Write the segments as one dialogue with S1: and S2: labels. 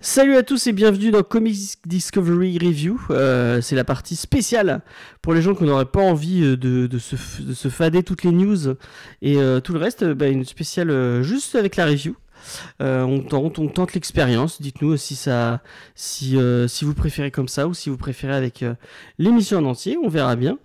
S1: Salut à tous et bienvenue dans Comics Discovery Review. Euh, c'est la partie spéciale pour les gens qui n'auraient pas envie euh, de, se, fader toutes les news et euh, tout le reste. Bah, une spéciale juste avec la review. Euh, on tente, l'expérience. Dites-nous si ça, euh, si vous préférez comme ça ou si vous préférez avec euh, l'émission en entier. On verra bien.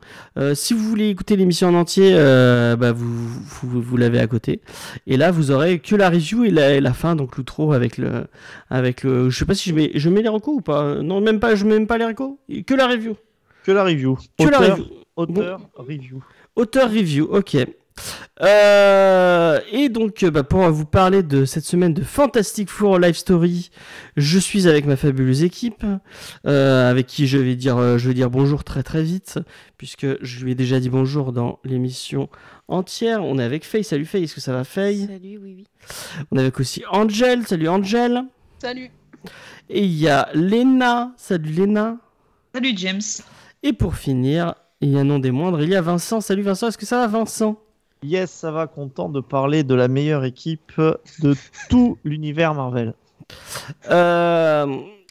S1: si vous voulez écouter l'émission en entier, bah vous, l'avez à côté. Et là, vous aurez que la review et la, fin, donc l'outro avec le, avec le. Je sais pas si je mets, les recos ou pas. Non, même pas. Je mets même pas les recos. Que la review. Que la review.
S2: auteur, review.
S1: Auteur review. Ok. Euh, et donc, euh, bah, pour vous parler de cette semaine de Fantastic Four Live Story, je suis avec ma fabuleuse équipe, euh, avec qui je vais dire, je vais dire bonjour très très vite, puisque je lui ai déjà dit bonjour dans l'émission entière. On est avec Faye. Salut Faye, est-ce que ça va Faye Salut, oui, oui. On est avec aussi Angel. Salut Angel. Salut. Et il y a Lena. Salut Lena. Salut James. Et pour
S2: finir, il y a non des moindres, il y a Vincent. Salut Vincent, est-ce que ça va Vincent Yes, ça va, content de parler de la meilleure équipe de tout l'univers Marvel.
S1: Euh,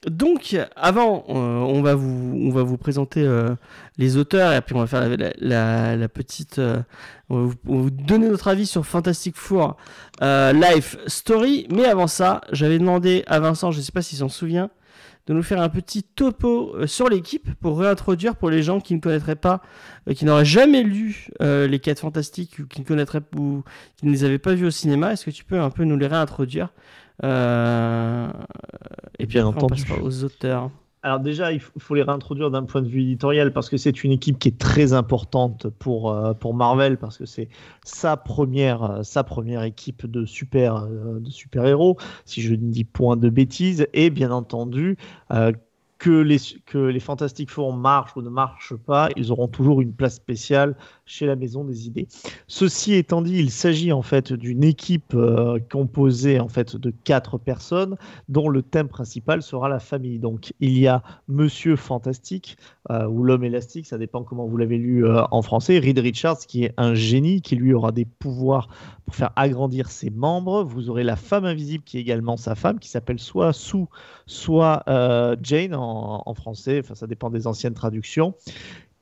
S1: donc, avant, euh, on, va vous, on va vous présenter euh, les auteurs et puis on va faire la, petite. on, va vous, donner notre avis sur Fantastic Four Life Story. Mais avant ça, j'avais demandé à Vincent, je ne sais pas s'il s'en souvient, de nous faire un petit topo euh, sur l'équipe pour réintroduire pour les gens qui ne connaîtraient pas, euh, qui n'auraient jamais lu euh, les Quatre Fantastiques ou qui ne ou qui ne les avaient pas vus au cinéma. Est-ce que tu peux un peu nous les réintroduire eh Et puis Bien on passe
S2: aux auteurs. Alors déjà, il faut les réintroduire d'un point de vue éditorial parce que c'est une équipe qui est très importante pour, euh, pour Marvel parce que c'est sa première, euh, sa première équipe de super, euh, de super héros, si je ne dis point de bêtises, et bien entendu que les, que les Fantastic Four marchent ou ne marchent pas, ils auront toujours une place spéciale chez la Maison des Idées. Ceci étant dit, il s'agit en fait d'une équipe euh, composée en fait de quatre personnes dont le thème principal sera la famille. Donc il y a Monsieur Fantastique euh, ou l'homme élastique, ça dépend comment vous l'avez lu euh, en français, Reed Richards qui est un génie qui lui aura des pouvoirs pour faire agrandir ses membres. Vous aurez la femme invisible qui est également sa femme, qui s'appelle soit Sue, soit euh, Jane en, en français, enfin ça dépend des anciennes traductions.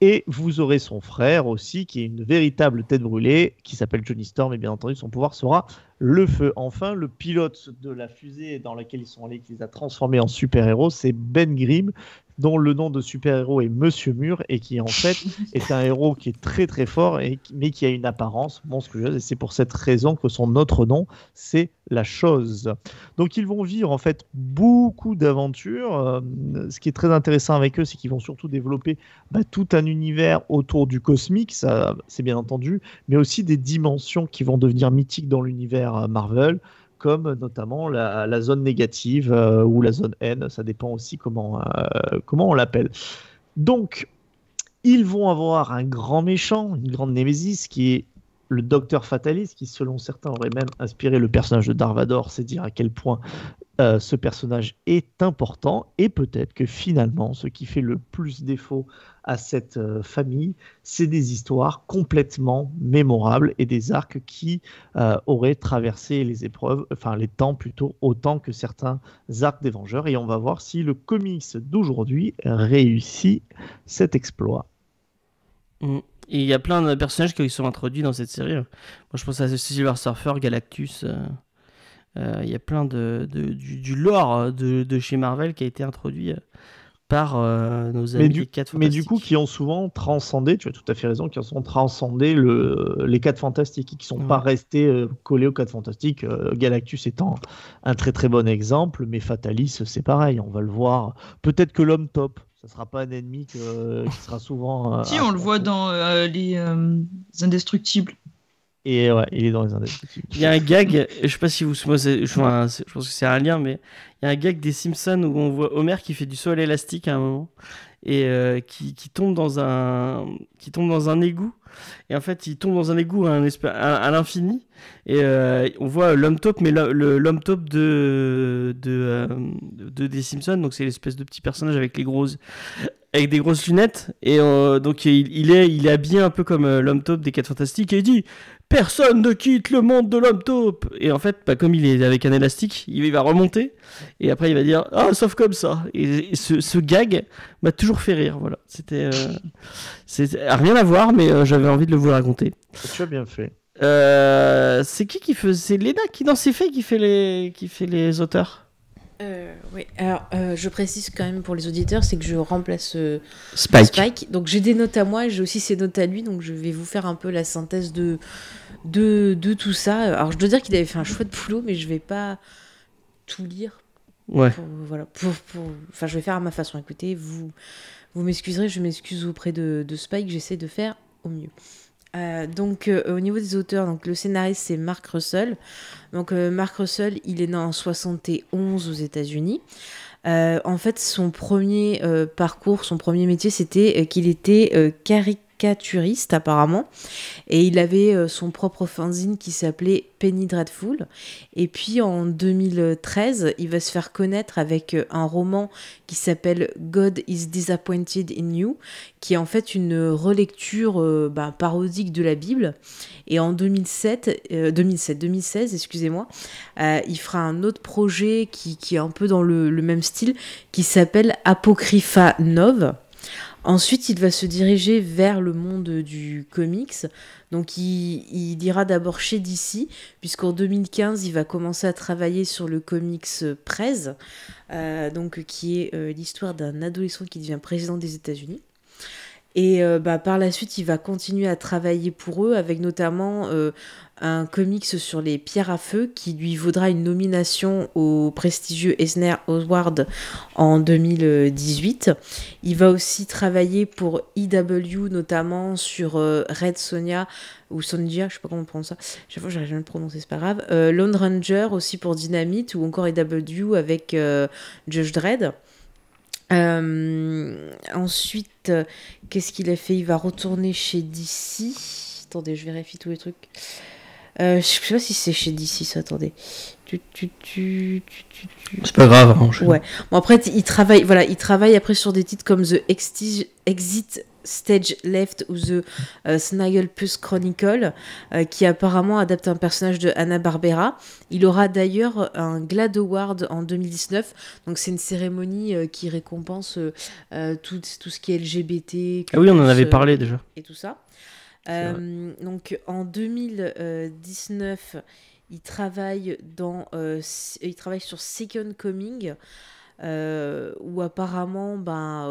S2: Et vous aurez son frère aussi, qui est une véritable tête brûlée, qui s'appelle Johnny Storm, et bien entendu, son pouvoir sera le feu. Enfin, le pilote de la fusée dans laquelle ils sont allés, qui les a transformés en super-héros, c'est Ben Grimm, dont le nom de super-héros est Monsieur Mur, et qui en fait est un héros qui est très très fort, et, mais qui a une apparence monstrueuse, et c'est pour cette raison que son autre nom, c'est la chose. Donc ils vont vivre en fait beaucoup d'aventures. Euh, ce qui est très intéressant avec eux, c'est qu'ils vont surtout développer bah, tout un univers autour du cosmique, ça c'est bien entendu, mais aussi des dimensions qui vont devenir mythiques dans l'univers euh, Marvel, comme notamment la, zone négative euh, ou la zone N, ça dépend aussi comment, euh, comment on l'appelle. Donc, ils vont avoir un grand méchant, une grande némésis qui est le docteur Fatalis, qui selon certains aurait même inspiré le personnage de Darvador, c'est dire à quel point euh, ce personnage est important, et peut-être que finalement, ce qui fait le plus défaut à cette euh, famille, c'est des histoires complètement mémorables et des arcs qui euh, auraient traversé les épreuves, enfin les temps plutôt, autant que certains arcs des Vengeurs, et on va voir si le comics d'aujourd'hui réussit cet exploit.
S1: Mm il y a plein de personnages qui sont introduits dans cette série. je pense à Silver Surfer, Galactus. Euh, euh, il y a plein de, du, lore de,
S2: chez Marvel qui a été introduit euh, par nos amis des 4 Fantastiques. Mais du coup, qui ont souvent transcendé, tu as tout à fait raison, qui ont transcendé le, les 4 fantastiques, et qui ne sont pas restés collés aux 4 fantastiques. Galactus étant un très très bon exemple, mais Fatalis, c'est pareil, on va le voir. Peut-être que l'homme top, ça sera pas un ennemi euh, qui sera souvent. Euh, si,
S3: on le voit dans euh, les Indestructibles.
S2: Et ouais, il est dans les
S1: Indestructibles. Il y a un gag, je sais pas si vous je, je pense que c'est un lien, mais il y a un gag des Simpsons où on voit Homer qui fait du sol élastique à un moment et euh, qui, tombe dans un qui tombe dans un égout et en fait il tombe dans un égout à, l'infini et euh, on voit l'homme top mais l'homme top de euh, de, des Simpsons donc c'est l'espèce de petit personnage avec les grosses avec des grosses lunettes et donc il, est il est habillé un peu comme l'homme top des 4 fantastiques et il dit personne ne quitte le monde de l'homme taupe. Et en fait, pas bah, comme il est avec un élastique, il va remonter et après il va dire ah sauf comme ça. Et, ce, gag m'a toujours fait rire. Voilà, c'était euh, c'est rien à voir, mais euh, j'avais envie de le vous raconter.
S2: Tu as bien fait. Euh,
S1: c'est qui qui fait C'est Lena qui dans
S4: ses faits qui fait les qui fait les auteurs. Euh, oui, alors euh, je précise quand même pour les auditeurs, c'est que je remplace euh, Spike. Donc j'ai des notes à moi, j'ai aussi ses notes à lui, donc je vais vous faire un peu la synthèse de, de, tout ça. Alors je dois dire qu'il avait fait un chouette boulot, mais je vais pas tout lire. Ouais. voilà, pour, pour... Enfin, je vais faire à ma façon. Écoutez, vous, vous m'excuserez, je m'excuse auprès de Spike, j'essaie de faire au mieux. Euh, donc euh, au niveau des auteurs, donc le scénariste c'est Mark Russell. Donc euh, Mark Russell, il est né en 71 aux États-Unis. en fait, son premier parcours, son premier métier, c'était qu'il était, caricaturiste apparemment. Et il avait euh, son propre fanzine qui s'appelait Penny Dreadful. Et puis en 2013, il va se faire connaître avec euh, un roman qui s'appelle God is Disappointed in You, qui est en fait une relecture euh, bah, parodique de la Bible. Et en 2007, 2007 2016, excusez-moi, il fera un autre projet qui, est un peu dans le, même style, qui s'appelle Apocrypha Nove Ensuite, il va se diriger vers le monde du comics. Donc, il, ira d'abord chez DC, puisqu'en 2015, il va commencer à travailler sur le comics Prez, euh, donc, qui est euh, l'histoire d'un adolescent qui devient président des États-Unis. Et euh, bah, par la suite, il va continuer à travailler pour eux avec notamment euh, un comics sur les pierres à feu qui lui vaudra une nomination au prestigieux Eisner Award en 2018. Il va aussi travailler pour EW, notamment sur euh, Red Sonia ou Sonja, je sais pas comment on prononce ça. Chaque fois, jamais à le prononcer, c'est pas grave. Lone Ranger aussi pour Dynamite ou encore EW avec Judge Dredd. Euh, ensuite, euh, qu'est-ce qu'il a fait Il va retourner chez DC. Attendez, je vérifie tous les trucs. Euh, je sais pas si c'est chez DC, ça, attendez. c'est pas grave, hein, Bon, après, il travaille, voilà, il travaille après sur des titres comme The Exit Stage Left ou The euh, snigel Plus Chronicle, euh, qui apparemment adapte un personnage de Hanna-Barbera. Il aura d'ailleurs un GLAAD Award en 2019, donc c'est une cérémonie euh, qui récompense tout, ce qui est LGBT. Ah oui, on en avait parlé déjà. Et tout ça. donc en 2019, il travaille, dans, il travaille sur Second Coming. Euh, où apparemment ben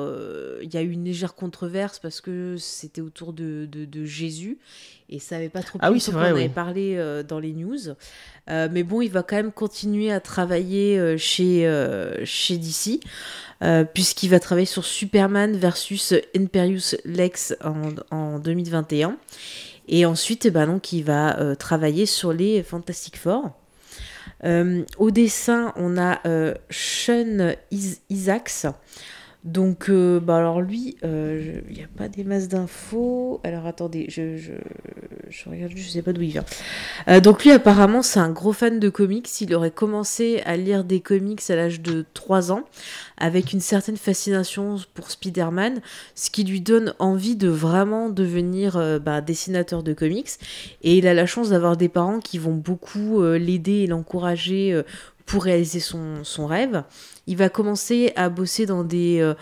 S4: il euh, y a eu une légère controverse parce que c'était autour de, Jésus et ça n'avait pas trop ah oui c'est vrai on avait parlé euh, dans les news mais bon il va quand même continuer à travailler chez chez DC puisqu'il va travailler sur Superman versus Imperius Lex en, en 2021 et ensuite eh ben il va travailler sur les Fantastic Four euh, au dessin, on a euh, Sean Isaacs. Donc, euh, bah alors lui, euh, il n'y a pas des masses d'infos. Alors attendez, je, je, je regarde, je sais pas d'où il vient. Euh, donc lui, apparemment, c'est un gros fan de comics. Il aurait commencé à lire des comics à l'âge de 3 ans, avec une certaine fascination pour Spider-Man, ce qui lui donne envie de vraiment devenir bah, dessinateur de comics. Et il a la chance d'avoir des parents qui vont beaucoup l'aider et l'encourager pour réaliser son, son rêve. Il va commencer à bosser dans des euh,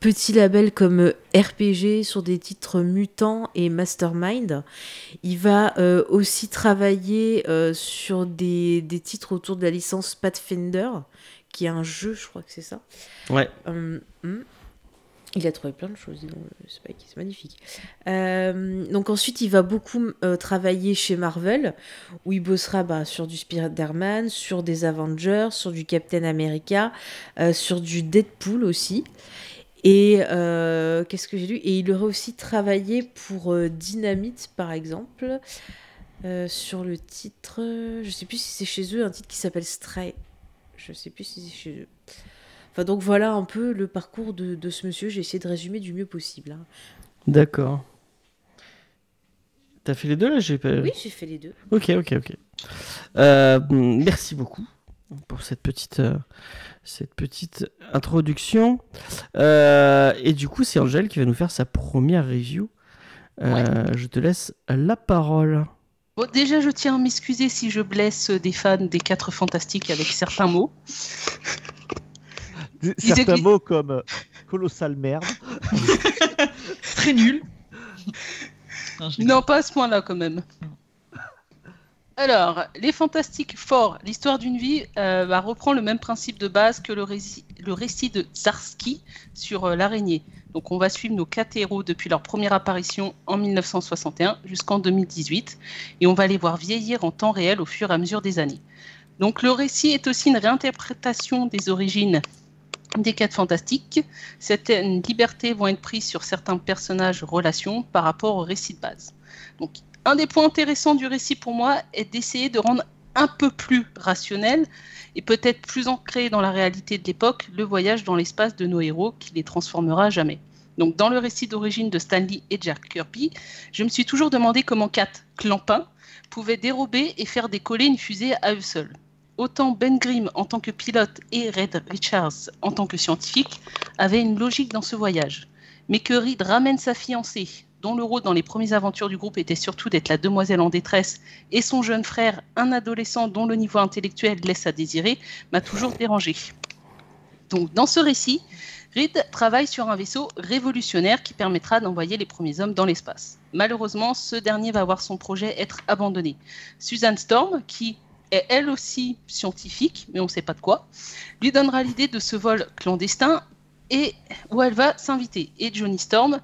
S4: petits labels comme euh, RPG sur des titres Mutants et Mastermind. Il va euh, aussi travailler sur des, des, titres autour de la licence Pathfinder, qui est un jeu, je crois que c'est ça. Ouais. Hum, hum. Il a trouvé plein de choses c'est magnifique. Euh, donc ensuite, il va beaucoup euh, travailler chez Marvel, où il bossera bah, sur du Spider-Man, sur des Avengers, sur du Captain America, euh, sur du Deadpool aussi. Et qu'est-ce que j'ai lu Et il aurait aussi travaillé pour Dynamite, par exemple, sur le titre, je sais plus si c'est chez eux, un titre qui s'appelle Stray. Je sais plus si c'est chez eux donc voilà un peu le parcours de, ce monsieur. J'ai essayé de résumer du mieux possible. Hein.
S1: D'accord. T'as fait les deux là j'ai Oui, j'ai fait les deux. Ok, ok, ok. Euh, merci beaucoup pour cette petite, euh, cette petite introduction. Euh, et du coup, c'est Angèle qui va nous faire sa première review. Je te laisse la parole.
S5: déjà, je tiens à m'excuser si je blesse des fans des Quatre Fantastiques avec certains mots
S2: certains mots comme colossal merde. Très
S5: nul. Non, pas à ce point-là quand même. Alors, Les Fantastiques Forts, l'histoire d'une vie, euh, bah, reprend le même principe de base que le, récit de Zarski sur euh, l'araignée. Donc, on va suivre nos quatre héros depuis leur première apparition en 1961 jusqu'en 2018, et on va les voir vieillir en temps réel au fur et à mesure des années. Donc, le récit est aussi une réinterprétation des origines des quêtes fantastiques. Certaines libertés vont être prises sur certains personnages relations par rapport au récit de base. Donc, un des points intéressants du récit pour moi est d'essayer de rendre un peu plus rationnel et peut-être plus ancré dans la réalité de l'époque le voyage dans l'espace de nos héros qui les transformera jamais. Donc, dans le récit d'origine de Stanley et Jack Kirby, je me suis toujours demandé comment Kat Clampin pouvait dérober et faire décoller une fusée à eux seuls autant Ben Grimm en tant que pilote et Red Richards en tant que scientifique avaient une logique dans ce voyage, mais que Reed ramène sa fiancée, dont le rôle dans les premières aventures du groupe était surtout d'être la demoiselle en détresse, et son jeune frère, un adolescent dont le niveau intellectuel laisse à désirer, m'a toujours dérangé. Donc dans ce récit, Reed travaille sur un vaisseau révolutionnaire qui permettra d'envoyer les premiers hommes dans l'espace. Malheureusement, ce dernier va voir son projet être abandonné. Susan Storm, qui, est elle aussi scientifique, mais on ne sait pas de quoi, lui donnera l'idée de ce vol clandestin et où elle va s'inviter. Et Johnny Storm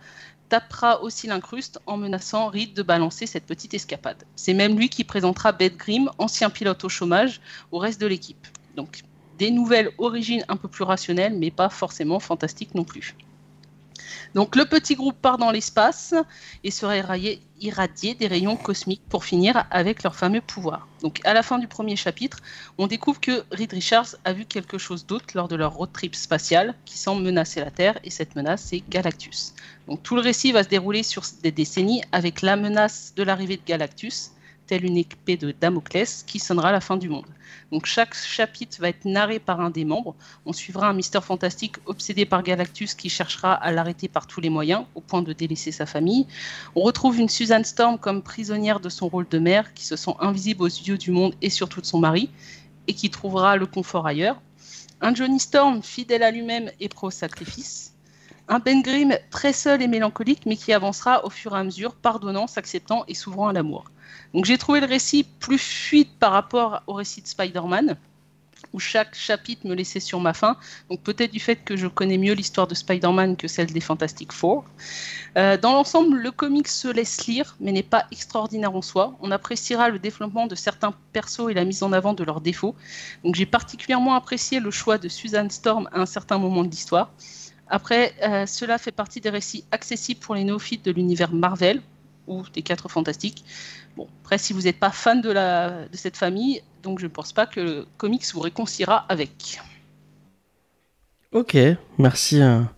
S5: tapera aussi l'incruste en menaçant Reed de balancer cette petite escapade. C'est même lui qui présentera Beth Grimm, ancien pilote au chômage, au reste de l'équipe. Donc des nouvelles origines un peu plus rationnelles, mais pas forcément fantastiques non plus. Donc le petit groupe part dans l'espace et sera irradié, des rayons cosmiques pour finir avec leur fameux pouvoir. Donc à la fin du premier chapitre, on découvre que Reed Richards a vu quelque chose d'autre lors de leur road trip spatial qui semble menacer la Terre et cette menace c'est Galactus. Donc tout le récit va se dérouler sur des décennies avec la menace de l'arrivée de Galactus telle une épée de Damoclès qui sonnera la fin du monde. Donc chaque chapitre va être narré par un des membres. On suivra un Mister Fantastique obsédé par Galactus qui cherchera à l'arrêter par tous les moyens, au point de délaisser sa famille. On retrouve une Susan Storm comme prisonnière de son rôle de mère, qui se sent invisible aux yeux du monde et surtout de son mari, et qui trouvera le confort ailleurs. Un Johnny Storm fidèle à lui-même et pro-sacrifice un Ben Grimm très seul et mélancolique, mais qui avancera au fur et à mesure, pardonnant, s'acceptant et s'ouvrant à l'amour. Donc j'ai trouvé le récit plus fluide par rapport au récit de Spider-Man, où chaque chapitre me laissait sur ma faim. Donc peut-être du fait que je connais mieux l'histoire de Spider-Man que celle des Fantastic Four. Euh, dans l'ensemble, le comic se laisse lire, mais n'est pas extraordinaire en soi. On appréciera le développement de certains persos et la mise en avant de leurs défauts. Donc j'ai particulièrement apprécié le choix de Suzanne Storm à un certain moment de l'histoire. Après, euh, cela fait partie des récits accessibles pour les néophytes de l'univers Marvel ou des Quatre Fantastiques. Bon, après, si vous n'êtes pas fan de, cette famille, donc je ne pense pas que le comics vous réconciliera avec.
S1: Ok, merci, hein.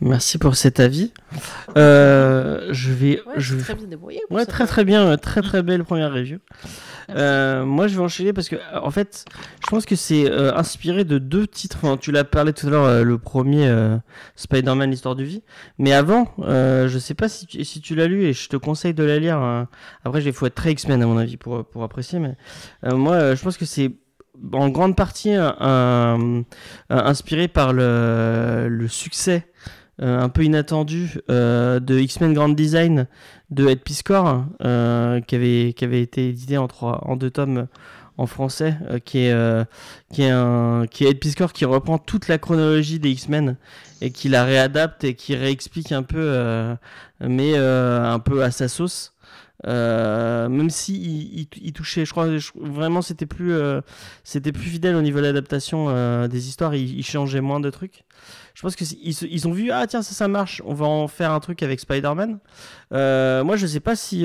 S1: Merci pour cet avis. Euh, je vais, je très bien très très bien, euh, très très belle première review. Euh, moi, je vais enchaîner parce que, en fait, je pense que c'est inspiré de deux titres. tu l'as parlé tout à l'heure, le premier Spider-Man, l'histoire du vie. Mais avant, je sais pas si tu, l'as lu et je te conseille de la lire. Hein. Après, il faut être très X-Men à mon avis pour pour apprécier. Mais moi, je pense que c'est en grande partie inspiré par le, le succès euh, un peu inattendu euh, de X-Men Grand Design de Ed Piscor, euh, qui, avait, qui avait été édité en, trois, en deux tomes en français, euh, qui, est, qui, est un, qui est Ed Piscor qui reprend toute la chronologie des X-Men et qui la réadapte et qui réexplique un peu, mais un peu à sa sauce. Euh, même si il, il, touchait, je crois vraiment c'était plus euh, c'était plus fidèle au niveau de l'adaptation euh, des histoires, il, changeaient changeait moins de trucs. Je pense que ils, ont vu ah tiens ça ça marche, on va en faire un truc avec Spider-Man. moi je sais pas si,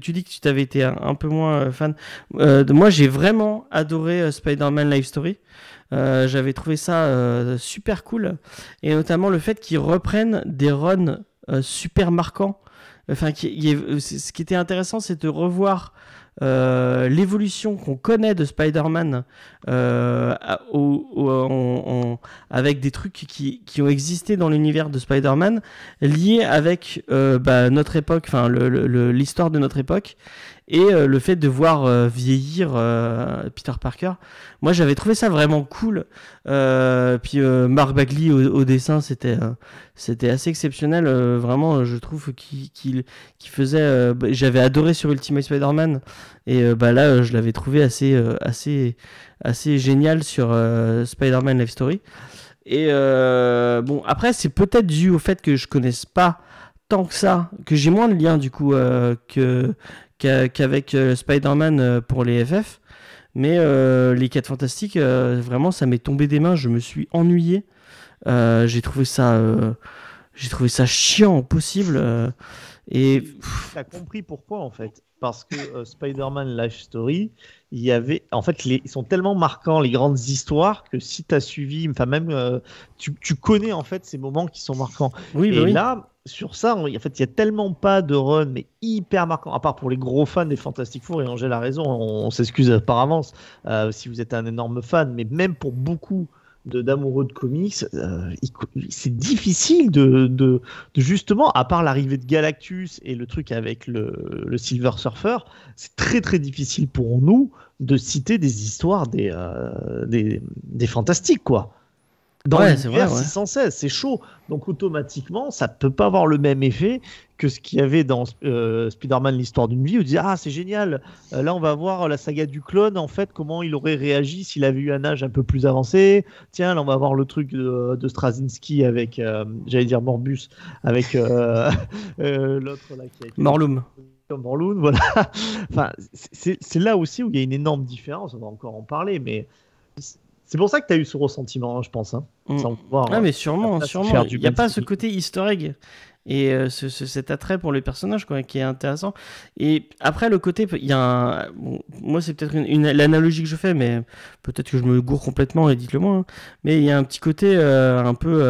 S1: tu dis que tu t'avais été un, peu moins fan. de, moi j'ai vraiment adoré Spider-Man Life Story. J'avais trouvé ça super cool et notamment le fait qu'ils reprennent des runs super marquants euh, ce qui était intéressant, c'est de revoir euh, l'évolution qu'on connaît de Spider-Man euh, avec des trucs qui, ont existé dans l'univers de Spider-Man liés avec bah, notre époque, enfin l'histoire de notre époque et euh, le fait de voir euh, vieillir euh, Peter Parker, moi j'avais trouvé ça vraiment cool. puis Mark Bagley au, dessin, c'était c'était assez exceptionnel. vraiment, je trouve qu'il faisait. Bah, j'avais adoré sur Ultimate Spider-Man. Et bah, là, je l'avais trouvé assez, assez, assez génial sur Spider-Man Life Story. Et bon, après, c'est peut-être dû au fait que je connaisse pas tant que ça, que j'ai moins de liens du coup que, qu'avec euh, Spider-Man euh, pour les FF. Mais euh, les 4 fantastiques, vraiment, ça m'est tombé des mains. Je me suis ennuyé. j'ai trouvé ça, j'ai trouvé ça chiant possible.
S2: Et as compris pourquoi en fait Parce que euh, Spider-Man Life Story, il y avait en fait les... ils sont tellement marquants les grandes histoires que si tu as suivi, enfin même euh, tu, connais en fait ces moments qui sont marquants. Oui, bah et là sur ça, en fait, il y a tellement pas de run mais hyper marquant. À part pour les gros fans des Fantastic Four et Angèle a raison, on, s'excuse par avance euh, si vous êtes un énorme fan, mais même pour beaucoup d'amoureux de, comics, euh, c'est difficile de, justement, à part l'arrivée de Galactus et le truc avec le, Silver Surfer, c'est très très difficile pour nous de citer des histoires des, euh, des, des fantastiques, quoi dans ouais, l'univers 616, c'est chaud. Donc automatiquement, ça peut pas avoir le même effet que ce qu'il y avait dans euh, Spider-Man l'histoire d'une vie où on ah c'est génial. Euh, là on va voir euh, la saga du clone en fait comment il aurait réagi s'il avait eu un âge un peu plus avancé. Tiens, là on va voir le truc de, de Straczynski avec j'allais dire Morbus avec l'autre là qui a été... Morlum. voilà. enfin, c'est là aussi où il y a une énorme différence, on va encore en parler, mais c'est pour ça que tu as eu ce ressentiment, hein, je pense. Hein. Mm. ah, mais euh, sûrement, sûrement. Il n'y a pas
S1: ce côté historique et euh, ce, cet attrait pour le personnage qui est intéressant. Et après, le côté, il y a moi c'est peut-être une, l'analogie que je fais, mais peut-être que je me gourre complètement et dites-le moi. Hein. Mais il y a un petit côté euh, un peu,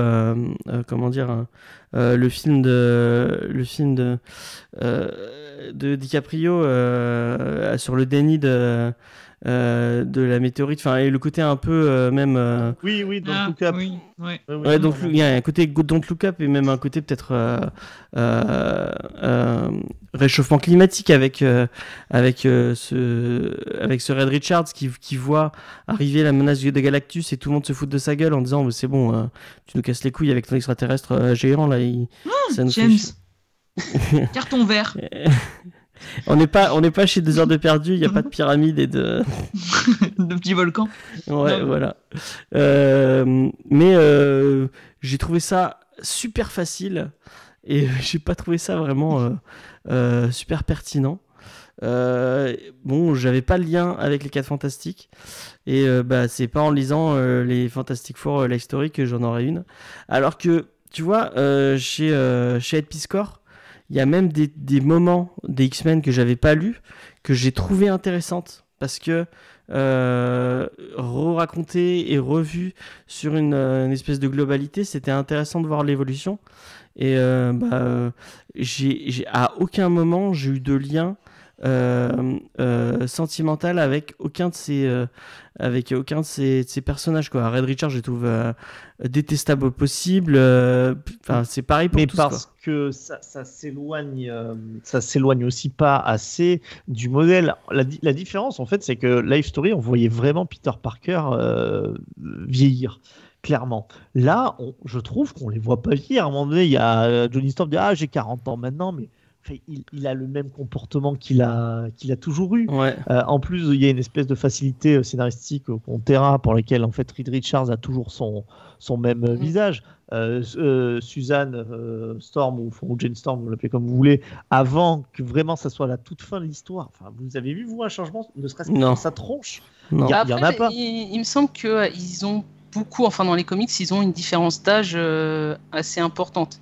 S1: comment dire, le film de, le film de, de DiCaprio sur le déni de euh, de la météorite, enfin, et le côté un peu euh, même. Euh, oui, oui, Don't ah, Look Up. ouais. donc il y a un côté Don't Look Up et même un côté peut-être réchauffement climatique avec avec ce avec ce Red Richards qui, voit arriver la menace de Galactus et tout le monde se fout de sa gueule en disant c'est bon, tu nous casses les couilles avec ton extraterrestre géant là. Ah, Carton vert. On n'est pas, on pas chez deux heures de perdu, il n'y a pas de pyramide et de.
S3: de petits volcans.
S1: Ouais, voilà. Euh, mais euh, j'ai trouvé ça super facile et j'ai pas trouvé ça vraiment euh, super pertinent. bon, j'avais pas le lien avec les 4 fantastiques et bah c'est pas en lisant les Fantastic Four Life Story que j'en aurais une. Alors que tu vois chez chez Ed il y a même des, moments des X-Men que j'avais pas lus, que j'ai trouvé intéressantes. Parce que euh, raconté et revu sur euh, une, espèce de globalité, c'était intéressant de voir l'évolution. Et euh, bah, euh, j'ai à aucun moment j'ai eu de lien euh, euh, sentimental avec aucun de ces euh, avec aucun de ces, personnages quoi. Red Richard, je trouve
S2: détestable possible. Enfin, c'est pareil pour Mais parce que ça, s'éloigne, ça s'éloigne aussi pas assez du modèle. La, la différence en fait, c'est que Life Story, on voyait vraiment Peter Parker vieillir clairement. Là, je trouve qu'on les voit pas vieillir. À un moment donné, il y a Johnny Storm qui dit Ah, j'ai 40 ans maintenant, mais il, a le même comportement qu'il a, toujours eu. Euh, en plus, il y a une espèce de facilité euh, scénaristique au terra pour laquelle en fait Reed Richards a toujours son, même euh, mm. visage. Suzanne Storm ou, Jane Storm, vous l'appelez comme vous voulez, avant que vraiment ça soit la toute
S5: fin de l'histoire. vous avez vu vous un
S2: changement, ne serait-ce que sa tronche. Il, n'y en a pas.
S5: Il, me semble que ils ont beaucoup, enfin dans les comics, ils ont une différence d'âge assez importante.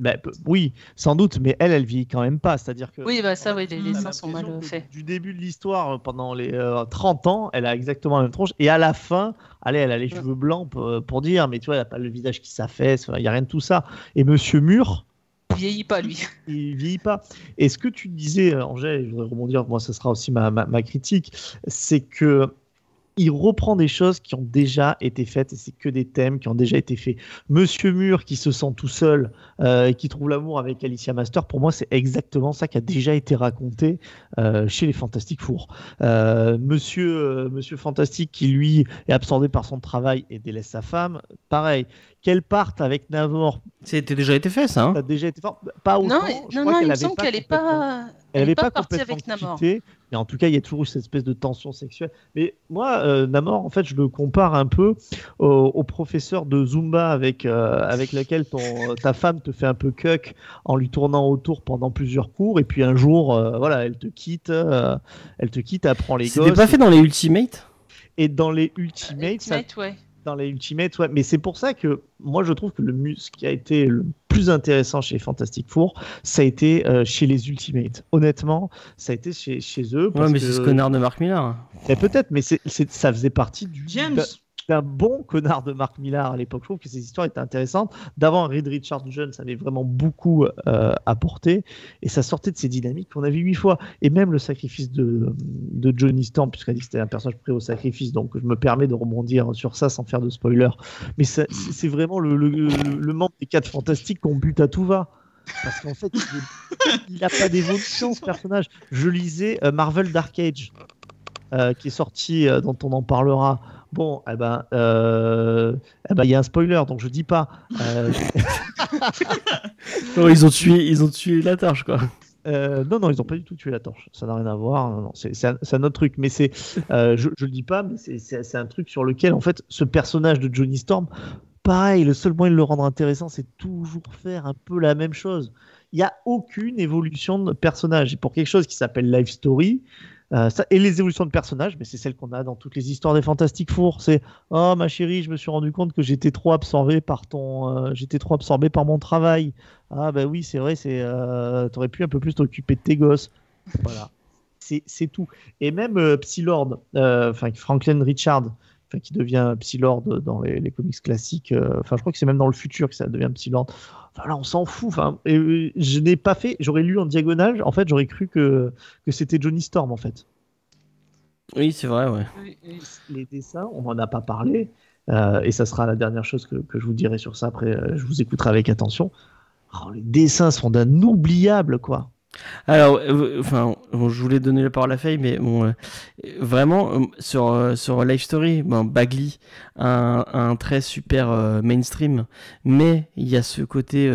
S2: Bah, oui, sans doute, mais elle, elle vieillit quand même pas. C'est-à-dire que. Oui,
S5: bah, ça, oui, les dessins ah, sont mal faits. Du début de l'histoire, euh, pendant
S2: les 30 euh, ans, elle a exactement la même tronche. Et à la fin, allez, elle a les cheveux blancs euh, pour, dire, mais tu vois, elle a pas le visage qui s'affaisse, il n'y a rien de tout ça. Et Monsieur Mur. Il vieillit pas, lui. Il vieillit pas. Et ce que tu disais, Angèle, je voudrais rebondir, moi, ce sera aussi ma, ma, ma critique, c'est que il reprend des choses qui ont déjà été faites et c'est que des thèmes qui ont déjà été faits. Monsieur Mur qui se sent tout seul euh, et qui trouve l'amour avec Alicia Master, pour moi c'est exactement ça qui a déjà été raconté euh, chez les Fantastic Four. Euh, monsieur Monsieur Fantastique qui lui est absorbé par son travail et délaisse sa femme, pareil qu'elle parte avec Namor. C'était déjà été fait, ça. Hein. ça a déjà été fait. Pas autant. Non, non, il me semble qu'elle n'est
S5: pas. Elle pas, partie avec Namor.
S2: Mais en tout cas, il y a toujours cette espèce de tension sexuelle. Mais moi, euh, Namor, en fait, je le compare un peu au, professeur de Zumba avec, euh, avec lequel ton, ta femme te fait un peu cuck en lui tournant autour pendant plusieurs cours. Et puis un jour, euh, voilà, elle te quitte, elle te quitte, apprend les gosses. C'était pas fait dans les Ultimates et dans les Ultimates, Ultimate, ouais dans les Ultimates, ouais. Mais c'est pour ça que moi, je trouve que le qui a été le plus intéressant chez Fantastic Four, ça a été euh, chez les Ultimates. Honnêtement, ça a été chez, chez eux. Parce ouais, mais c'est ce connard de Mark Miller Et Peut-être, mais ça faisait partie du. James un bon connard de Marc Millar à l'époque. Je trouve que ces histoires étaient intéressantes. D'avant, Reed Richard Jones avait vraiment beaucoup euh, apporté et ça sortait de ces dynamiques qu'on a vues huit fois. Et même le sacrifice de, de Johnny Storm, puisqu'elle dit que c'était un personnage prêt au sacrifice, donc je me permets de rebondir sur ça sans faire de spoiler. Mais c'est vraiment le, le, membre des quatre fantastiques qu'on bute à tout va. Parce qu'en fait, il n'a pas d'évolution ce personnage. Je lisais euh, Marvel Dark Age, euh, qui est sorti, dont on en parlera Bon, eh ben, euh, eh ben, il y a un spoiler, donc je dis pas. Euh, ils ont tué, ils ont tué la torche, quoi. Euh, non, non, ils n'ont pas du tout tué la torche. Ça n'a rien à voir. c'est un, autre truc. Mais c'est, je, je le dis pas, mais c'est un truc sur lequel, en fait, ce personnage de Johnny Storm, pareil, le seul moyen de le rendre intéressant, c'est toujours faire un peu la même chose. Il n'y a aucune évolution de personnage. Et pour quelque chose qui s'appelle Life Story, euh, et les évolutions de personnages, mais c'est celle qu'on a dans toutes les histoires des Fantastiques Four. C'est oh ma chérie, je me suis rendu compte que j'étais trop absorbé par ton, euh, j'étais trop absorbé par mon travail. Ah bah oui, c'est vrai, c'est euh, t'aurais pu un peu plus t'occuper de tes gosses. Voilà, c'est tout. Et même Psylord, enfin Franklin Richard, qui devient Psylord dans les, comics classiques. Euh, enfin, je crois que c'est même dans le futur que ça devient Psylord. Enfin, là, on s'en fout. Enfin, euh, je n'ai pas fait. J'aurais lu en diagonale. En fait, j'aurais cru que, que c'était Johnny Storm, en fait. Oui, c'est vrai, ouais. Les dessins, on n'en a pas parlé. Euh, et ça sera la dernière chose que, je vous dirai sur ça. Après, je vous écouterai avec attention. Oh, les dessins sont d'un oubliable, quoi. Alors, euh, enfin, je voulais donner la parole à Faye, mais bon, euh,
S1: vraiment, euh, sur, sur Life Story, ben, Bagley, un, un très super mainstream, mais il y a ce côté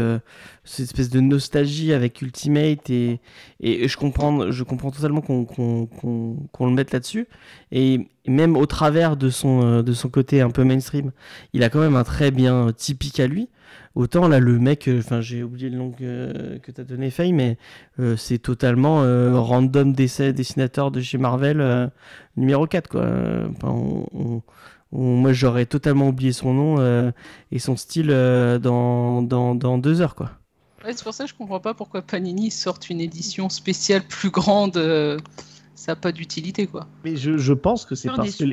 S1: cette espèce de nostalgie avec Ultimate et, et je comprends je comprends totalement qu'on qu'on le mette là-dessus et même au travers de son euh, de son côté un peu mainstream il a quand même un très bien typique à lui autant là le mec euh, enfin j'ai oublié le nom que, tu as donné Faye mais euh, c'est totalement random décès dessinateur de chez Marvel numéro 4 quoi moi j'aurais totalement oublié son nom et son style dans, dans, dans, deux heures quoi
S5: c'est pour ça que je comprends pas pourquoi Panini sorte une édition spéciale plus grande. Euh, ça n'a pas d'utilité, quoi.
S2: Mais je, pense que c'est parce que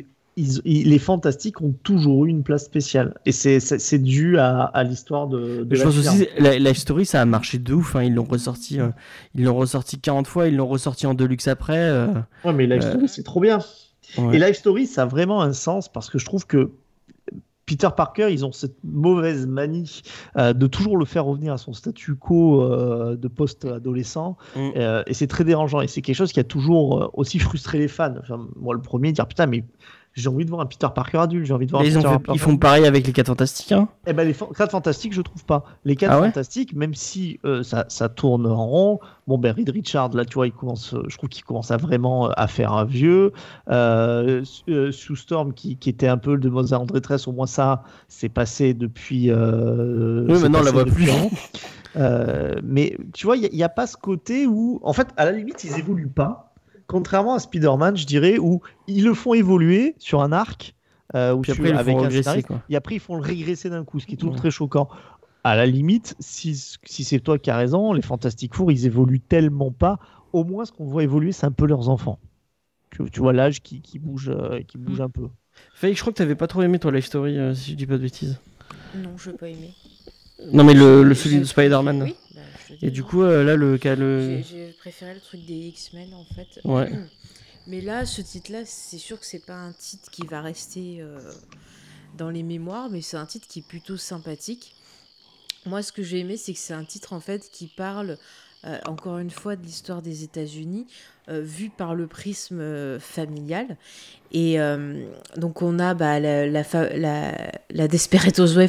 S2: les, fantastiques ont toujours eu une place spéciale. Et c'est- dû à, l'histoire de, Je la pense aussi, la, story, ça a marché de ouf. Hein. Ils l'ont ressorti, euh, ils l'ont ressorti 40 fois, ils l'ont ressorti en deluxe après. Oui, euh, Ouais, mais Life Story, c'est trop bien. Et Life Story, ça a vraiment un sens parce que je trouve que Peter Parker, ils ont cette mauvaise manie euh, de toujours le faire revenir à son statu quo euh, de post-adolescent. Mm. Euh, et c'est très dérangeant. Et c'est quelque chose qui a toujours aussi frustré les fans. moi, le premier, dire putain, mais j'ai envie de voir un Peter Parker adulte, j'ai envie de voir. ils, font pareil avec les 4 Fantastiques. Hein. eh ben les 4 Fantastiques, je trouve pas. Les 4 ah Fantastiques, même si euh, ça, tourne en rond, bon ben Reed Richard, là tu vois, il commence, euh, je trouve qu'il commence à vraiment euh, à faire un vieux. Euh, Sue Storm qui, était un peu le de Mozart André Tress, au moins ça, s'est passé depuis. oui, maintenant la voit plus. mais tu vois, il n'y a, a pas ce côté où, en fait, à la limite, ils évoluent pas contrairement à Spider-Man, je dirais, où ils le font évoluer sur un arc. Euh, où après, ils avec un et après ils font le régresser d'un coup, ce qui est toujours très choquant. À la limite, si, si c'est toi qui as raison, les Fantastic Four, ils évoluent tellement pas. Au moins, ce qu'on voit évoluer, c'est un peu leurs enfants. Tu, vois l'âge
S1: qui, qui, bouge, euh, qui bouge mm. un peu. Faye, je crois que tu t'avais pas trop aimé toi la Story, euh, si je dis pas de bêtises.
S4: Non, je n'ai pas aimé. Non, mais le, le celui de Spider-Man.
S1: Oui. Et du coup, euh, là, le cas. J'ai
S4: préféré le truc des X-Men, en fait. Ouais. Mais là, ce titre-là, c'est sûr que c'est pas un titre qui va rester euh, dans les mémoires, mais c'est un titre qui est plutôt sympathique. Moi, ce que j'ai aimé, c'est que c'est un titre, en fait, qui parle. Euh, encore une fois de l'histoire des États-Unis, vu vue par le prisme familial. Et euh, donc on a bah, la, la, la, la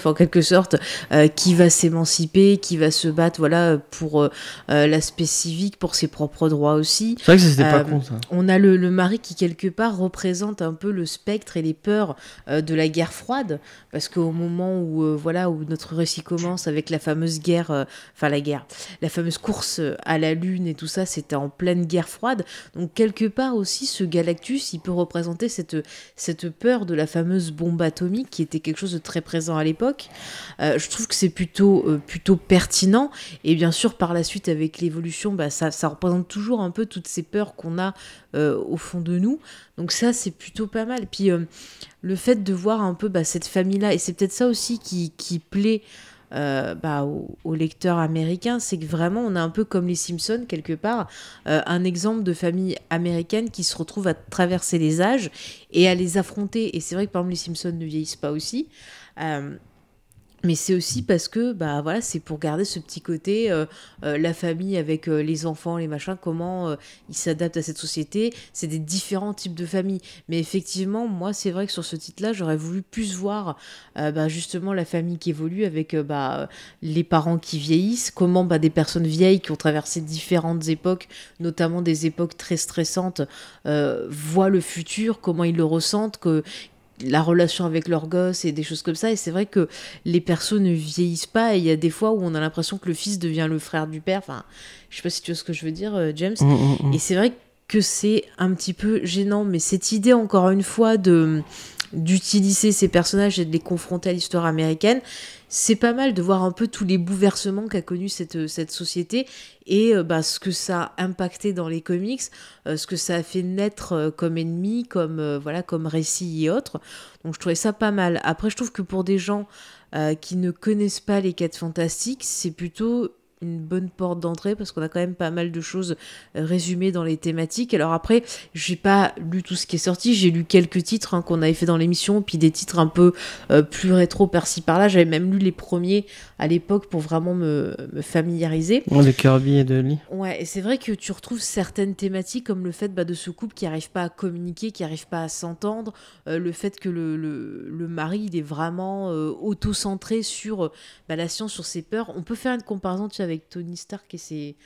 S4: en quelque sorte euh, qui va s'émanciper, qui va se battre voilà, pour la euh, l'aspect civique, pour ses propres droits aussi. C'est vrai que pas On a le, mari qui quelque part représente un peu le spectre et les peurs de la guerre froide parce qu'au moment où, voilà, où notre récit commence avec la fameuse guerre, enfin la guerre, la fameuse course à la lune et tout ça, c'était en pleine guerre froide. Donc quelque part aussi ce Galactus il peut représenter cette, cette peur de la fameuse bombe atomique qui était quelque chose de très présent à l'époque. Euh, je trouve que c'est plutôt, euh, plutôt pertinent. Et bien sûr, par la suite, avec l'évolution, bah, ça, ça, représente toujours un peu toutes ces peurs qu'on a euh, au fond de nous. Donc ça, c'est plutôt pas mal. Puis le fait de voir un peu bah, cette famille-là, et c'est peut-être ça aussi qui, qui plaît. Euh, bah, au bah, américain lecteurs c'est que vraiment on a un peu comme les Simpsons quelque part, euh, un exemple de famille américaine qui se retrouve à traverser les âges et à les affronter. Et c'est vrai que par exemple les Simpsons ne vieillissent pas aussi. Euh, mais c'est aussi parce que bah voilà c'est pour garder ce petit côté euh, euh, la famille avec euh, les enfants les machins comment ils s'adaptent à cette société c'est des différents types de familles mais effectivement moi c'est vrai que sur ce titre là j'aurais voulu plus voir bah, justement la famille qui évolue avec bah, les parents qui vieillissent comment bah, des personnes vieilles qui ont traversé différentes époques notamment des époques très stressantes voient le futur comment ils le ressentent que la relation avec leur gosse et des choses comme ça. Et c'est vrai que les persos ne vieillissent pas. Et il y a des fois où on a l'impression que le fils devient le frère du père. Enfin, je sais pas si tu vois ce que je veux dire, euh, James. Mm, mm, mm. Et c'est vrai que c'est un petit peu gênant. Mais cette idée, encore une fois, de d'utiliser ces personnages et de les confronter à l'histoire américaine, c'est pas mal de voir un peu tous les bouleversements qu'a connu cette, euh, cette société et euh, bah, ce que ça a impacté dans les comics, euh, ce que ça a fait naître comme ennemi, comme, voilà, comme récit et autres. Donc je trouvais ça pas mal. Après, je trouve que pour des gens qui ne connaissent pas les quêtes fantastiques, c'est plutôt une bonne porte d'entrée parce qu'on a quand même pas mal de choses euh, résumées dans les thématiques. Alors après, j'ai pas lu tout ce qui est sorti, j'ai lu quelques titres hein, qu'on avait fait dans l'émission, puis des titres un peu euh, plus rétro par-ci par-là. J'avais même lu les premiers à l'époque pour vraiment me, familiariser.
S1: les Kirby et de Lee.
S4: Ouais, et c'est vrai que tu retrouves certaines thématiques comme le fait bah, de ce couple qui arrive pas à communiquer, qui arrive pas à s'entendre, euh, le fait que le, le, mari il est vraiment autocentré auto-centré sur bah, la science, sur ses peurs. On peut faire une comparaison tu avec avec Tony Stark et ses,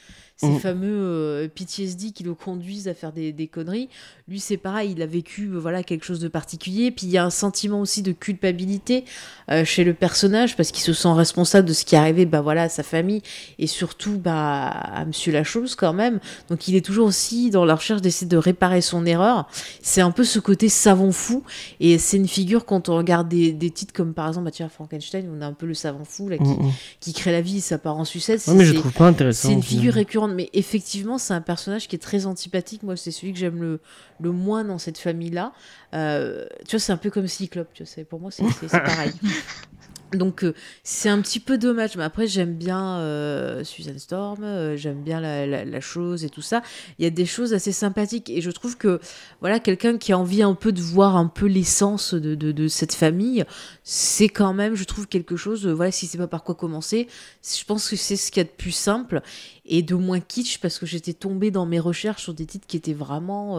S4: ces mm. fameux euh, PTSD qui le conduisent à faire des, conneries. Lui, c'est pareil, il a vécu euh, voilà quelque chose de particulier. Puis il y a un sentiment aussi de culpabilité euh, chez le personnage parce qu'il se sent responsable de ce qui est arrivé bah, voilà, à sa famille et surtout bah, à Monsieur chose quand même. Donc il est toujours aussi dans la recherche d'essayer de réparer son erreur. C'est un peu ce côté savant fou et c'est une figure quand on regarde des, titres comme par exemple Mathieu Frankenstein, on a un peu le savant fou là, qui, mm, mm. crée la vie, ça part en sucette. mais je trouve pas intéressant. C'est une figure récurrente mais effectivement, c'est un personnage qui est très antipathique. Moi, c'est celui que j'aime le, moins dans cette famille-là. Euh, tu vois, c'est un peu comme Cyclope, tu sais. Pour moi, c'est pareil. Donc euh, c'est un petit peu dommage, mais après j'aime bien euh, Susan Storm, euh, j'aime bien la, la, chose et tout ça. Il y a des choses assez sympathiques et je trouve que voilà quelqu'un qui a envie un peu de voir un peu l'essence de, de, de, cette famille, c'est quand même je trouve quelque chose. voilà si c'est pas par quoi commencer, je pense que c'est ce qu'il y a de plus simple et de moins kitsch parce que j'étais tombée dans mes recherches sur des titres qui étaient vraiment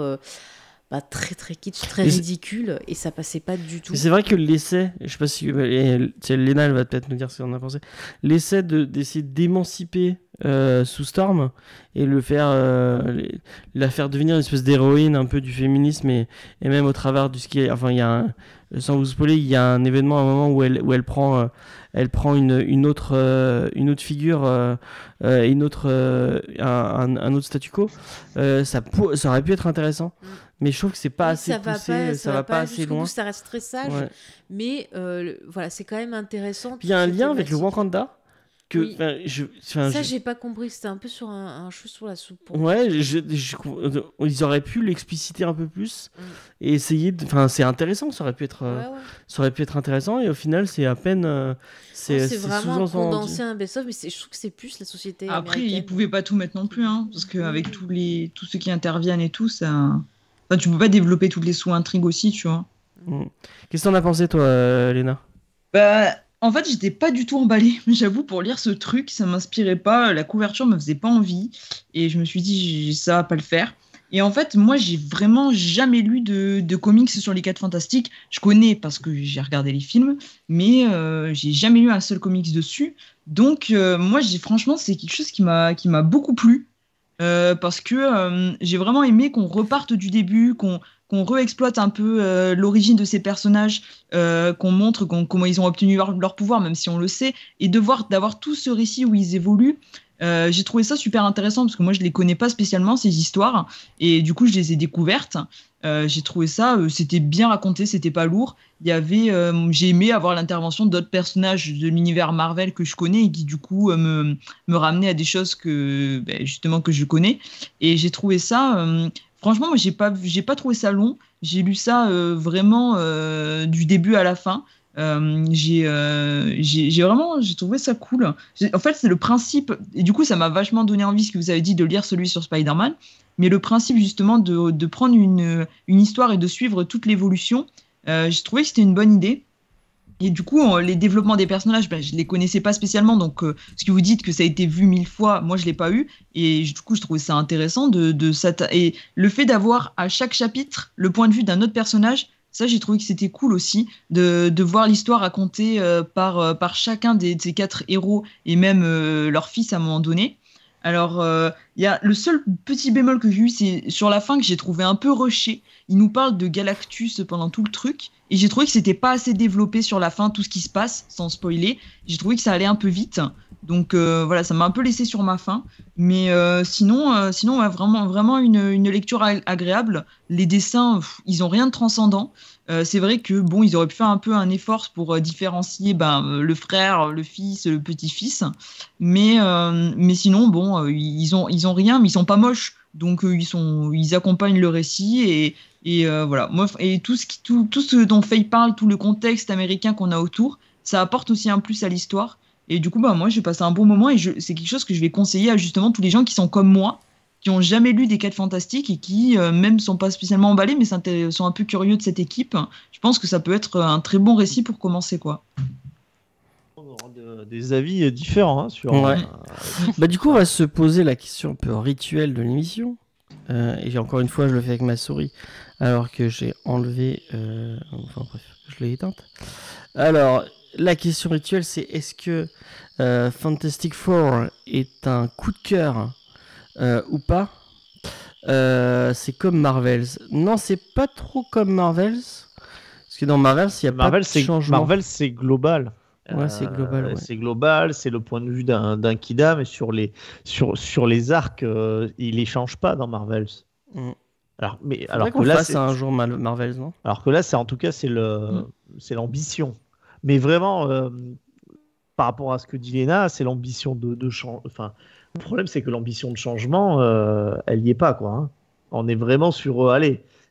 S4: bah, très très kitsch, très ridicule, et ça passait pas du tout. C'est
S1: vrai que l'essai, je sais pas si bah, Léna elle va peut-être nous dire ce qu'on a pensé, l'essai d'essayer d'émanciper euh, sous Storm et le faire, euh, la faire devenir une espèce d'héroïne un peu du féminisme et, et, même au travers du ski. Enfin, il y a sans vous spoiler, il y a un événement à un moment où elle, où elle prend, euh, elle prend une, une, autre, une autre figure, une autre, un, autre statu quo. ça, ça aurait pu être intéressant. Mm mais je trouve que c'est pas assez poussé, ça, va, pas, assez loin. ça reste très sage,
S4: mais euh, voilà, c'est quand même intéressant. il y a un
S1: lien avec le Wakanda. Que, je, ça,
S4: j'ai pas compris. C'était un peu sur un, un sur la soupe.
S1: ouais, je, euh, ils auraient pu l'expliciter un peu plus mm. et essayer. Enfin, c'est intéressant. Ça aurait pu être, euh, ça aurait pu être intéressant. Et au final, c'est à peine. Oh, c'est
S4: vraiment condensé un best-of, mais je trouve que c'est plus la société. Après, ils
S3: pouvaient pas tout mettre non plus, hein, parce qu'avec mm. tous les, tous ceux qui interviennent et tout, ça. Enfin, tu peux pas développer toutes les sous-intrigues aussi, tu vois. Mm.
S1: Qu'est-ce que t'en as pensé, toi, euh, Léna
S3: bah, En fait, j'étais pas du tout emballée, j'avoue, pour lire ce truc, ça m'inspirait pas, la couverture me faisait pas envie, et je me suis dit, ça va pas le faire. Et en fait, moi, j'ai vraiment jamais lu de, comics sur les 4 fantastiques. Je connais parce que j'ai regardé les films, mais euh, j'ai jamais lu un seul comics dessus. Donc, euh, moi, franchement, c'est quelque chose qui m'a beaucoup plu. Euh, parce que euh, j'ai vraiment aimé qu'on reparte du début, qu'on re-exploite un peu euh, l'origine de ces personnages, qu'on montre comment ils ont obtenu leur, pouvoir, même si on le sait, et d'avoir tout ce récit où ils évoluent, euh, j'ai trouvé ça super intéressant parce que moi je les connais pas spécialement ces histoires et du coup je les ai découvertes. Euh, j'ai trouvé ça, euh, c'était bien raconté, c'était pas lourd. Il y avait, j'ai aimé avoir l'intervention d'autres personnages de l'univers Marvel que je connais et qui du coup me, me ramenaient à des choses que ben, justement que je connais. Et j'ai trouvé ça, franchement, moi j'ai pas, j'ai pas trouvé ça long. J'ai lu ça vraiment du début à la fin. Euh, euh j'ai vraiment j'ai trouvé ça cool. En fait, c'est le principe, et du coup, ça m'a vachement donné envie ce que vous avez dit de lire celui sur Spider-Man, mais le principe justement de, de prendre une, une, histoire et de suivre toute l'évolution, euh, j'ai trouvé que c'était une bonne idée. Et du coup, les développements des personnages, ben, je ne les connaissais pas spécialement. Donc, euh, ce que vous dites que ça a été vu mille fois, moi, je ne l'ai pas eu. Et du coup, je trouvais ça intéressant de, de Et le fait d'avoir à chaque chapitre le point de vue d'un autre personnage, ça, j'ai trouvé que c'était cool aussi de, voir l'histoire racontée euh, par, euh, par chacun de ces quatre héros et même euh, leur fils à un moment donné. Alors, il y a le seul petit bémol que j'ai eu, c'est sur la fin que j'ai trouvé un peu rushé. Il nous parle de Galactus pendant tout le truc et j'ai trouvé que c'était pas assez développé sur la fin tout ce qui se passe, sans spoiler. J'ai trouvé que ça allait un peu vite. Donc euh, voilà, ça m'a un peu laissé sur ma faim. Mais euh, sinon, euh, sinon vraiment, vraiment une, lecture agréable. Les dessins, ils ont rien de transcendant. c'est vrai que bon, ils auraient pu faire un peu un effort pour différencier ben, le frère, le fils, le petit-fils. Mais, sinon, bon, ils ont, ils ont rien, mais ils sont pas moches. Donc ils, sont, ils accompagnent le récit et, voilà. Moi, et tout ce, tout, tout ce dont Faye parle, tout le contexte américain qu'on a autour, ça apporte aussi un plus à l'histoire. Et du coup, bah, moi, j'ai passé un bon moment et c'est quelque chose que je vais conseiller à justement tous les gens qui sont comme moi, qui n'ont jamais lu des 4 fantastiques et qui, même, euh, même, sont pas spécialement emballés, mais sont un peu curieux de cette équipe. Je pense que ça peut être euh, un très bon récit pour commencer, quoi.
S2: On des avis différents hein, sur.
S1: Euh, bah, du coup, on va se poser la question un peu rituelle de l'émission. et encore une fois, je le fais avec ma souris, alors que j'ai enlevé. Enfin, je l'ai éteinte. Alors, la question rituelle, c'est est-ce que euh, Fantastic Four est un coup de cœur euh, ou pas euh, C'est comme Marvels. Non, c'est pas trop comme Marvels.
S2: Parce que dans Marvels, il y a pas de changement. Marvel, c'est global. c'est global. C'est le point de vue d'un kidam mais sur les, sur, les arcs, il ne change pas dans Marvels. Mm. Alors, mais, alors, que là, c'est un jour Marvels, non alors que là, c'est en tout cas, c'est le, mm. c'est l'ambition. Mais vraiment, euh, par rapport à ce que dit Léna, c'est l'ambition de, de Enfin, le problème, c'est que l'ambition de changement, euh, elle n'y est pas, quoi. Hein. On est vraiment sur, euh,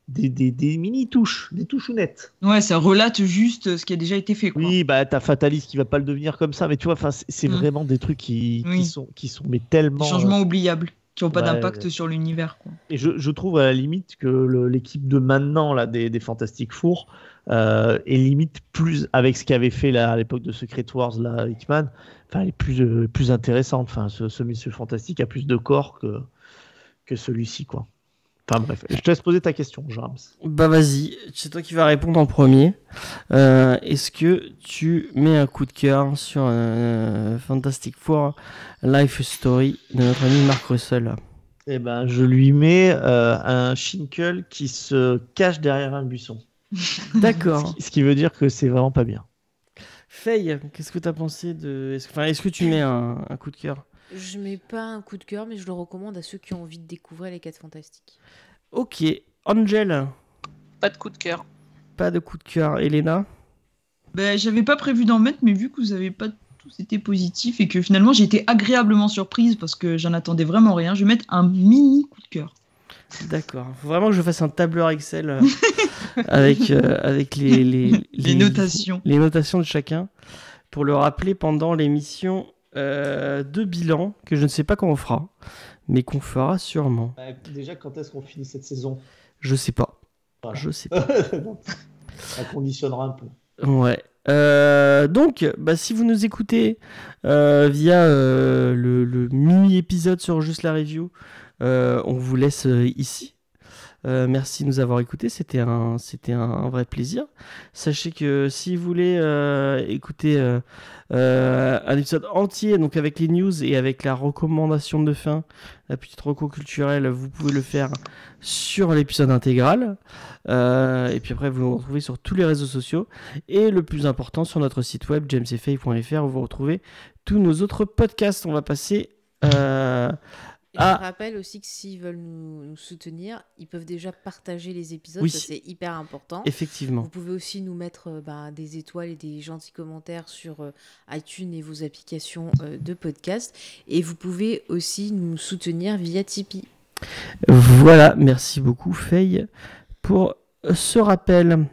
S2: des, mini-touches, des touches nettes. Ouais, ça relate juste ce qui a déjà été fait, Oui, bah, as Fatalis qui va pas le devenir comme ça, mais tu vois, c'est mm. vraiment des trucs qui, sont, qui sont mais tellement. Des changements oubliables qui n'ont pas d'impact
S3: sur l'univers.
S2: Et je, trouve à la limite que l'équipe de maintenant là, des, des Fantastic Four euh, et limite plus avec ce qu'avait fait là, à l'époque de Secret Wars là, Hickman, enfin elle est plus euh, plus intéressante. Enfin ce, ce, Monsieur Fantastique a plus de corps que que celui-ci quoi. Enfin bref, je te laisse poser ta question, James. Bah vas-y,
S1: c'est toi qui vas répondre en premier. Euh, est-ce que tu mets un coup de cœur sur Fantastic Four Life Story de notre ami Marc Russell
S2: Eh ben je lui mets un shinkle qui se cache derrière un buisson. D'accord. Ce qui veut dire que c'est vraiment pas bien. Faye, qu'est-ce que tu
S1: as pensé de. Est-ce que, tu mets un, coup de cœur
S4: Je mets pas un coup de cœur, mais je le recommande à ceux qui ont envie de découvrir les 4 fantastiques.
S1: Ok. Angel
S3: Pas de coup de cœur.
S1: Pas de coup de cœur. Elena
S3: ben, J'avais pas prévu d'en mettre, mais vu que vous avez pas tous été positif et que finalement j'ai été agréablement surprise parce que j'en attendais vraiment rien, je vais mettre un mini coup de cœur.
S1: D'accord. Faut vraiment que je fasse un tableur Excel euh, avec, euh, avec les, les, les, notations. Les notations de chacun pour le rappeler pendant l'émission
S2: euh, de bilan
S1: que je ne sais pas quand on fera, mais qu'on fera sûrement.
S2: Bah, déjà, quand est-ce qu'on finit cette saison
S1: Je sais pas. Je sais pas.
S2: Ça conditionnera un peu.
S1: Ouais. donc, bah, si vous nous écoutez via le, le mini-épisode sur Juste la Review, euh, on vous laisse euh, ici. Euh, merci de nous avoir écoutés, c'était un, c'était un, vrai plaisir. Sachez que si vous voulez écouter un épisode entier, donc avec les news et avec la recommandation de fin, la petite reco culturelle, vous pouvez le faire sur l'épisode intégral. et puis après, vous nous retrouvez sur tous les réseaux sociaux. Et le plus important, sur notre site web, jamesfay.fr, où vous retrouvez tous nos autres podcasts. On va passer... Ah.
S4: Je rappelle aussi que s'ils veulent nous, soutenir, ils peuvent déjà partager les épisodes, oui. c'est hyper important. Effectivement. Vous pouvez aussi nous mettre euh, bah, des étoiles et des gentils commentaires sur euh, iTunes et vos applications euh, de podcast. Et vous pouvez aussi nous soutenir via
S5: Tipeee.
S1: Voilà, merci beaucoup Faye pour ce rappel.